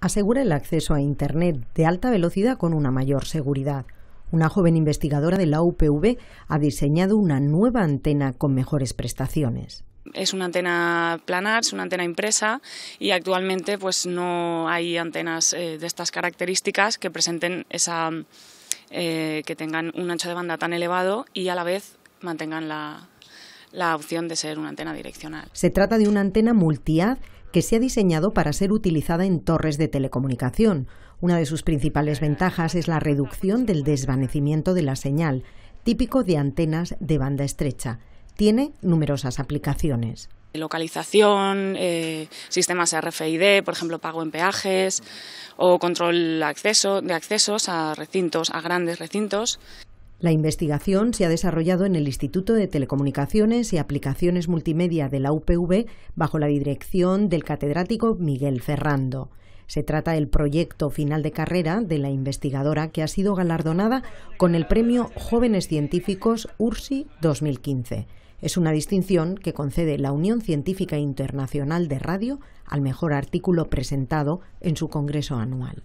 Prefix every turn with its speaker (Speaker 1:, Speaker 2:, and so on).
Speaker 1: asegura el acceso a Internet de alta velocidad con una mayor seguridad. Una joven investigadora de la UPV ha diseñado una nueva antena con mejores prestaciones
Speaker 2: es una antena planar, es una antena impresa y actualmente pues no hay antenas eh, de estas características que presenten esa eh, que tengan un ancho de banda tan elevado y a la vez mantengan la, la opción de ser una antena direccional.
Speaker 1: Se trata de una antena multiad que se ha diseñado para ser utilizada en torres de telecomunicación. Una de sus principales ventajas es la reducción del desvanecimiento de la señal, típico de antenas de banda estrecha. Tiene numerosas aplicaciones.
Speaker 2: Localización, eh, sistemas RFID, por ejemplo, pago en peajes o control de accesos a recintos, a grandes recintos.
Speaker 1: La investigación se ha desarrollado en el Instituto de Telecomunicaciones y Aplicaciones Multimedia de la UPV bajo la dirección del catedrático Miguel Ferrando. Se trata del proyecto final de carrera de la investigadora que ha sido galardonada con el Premio Jóvenes Científicos URSI 2015. Es una distinción que concede la Unión Científica Internacional de Radio al mejor artículo presentado en su Congreso anual.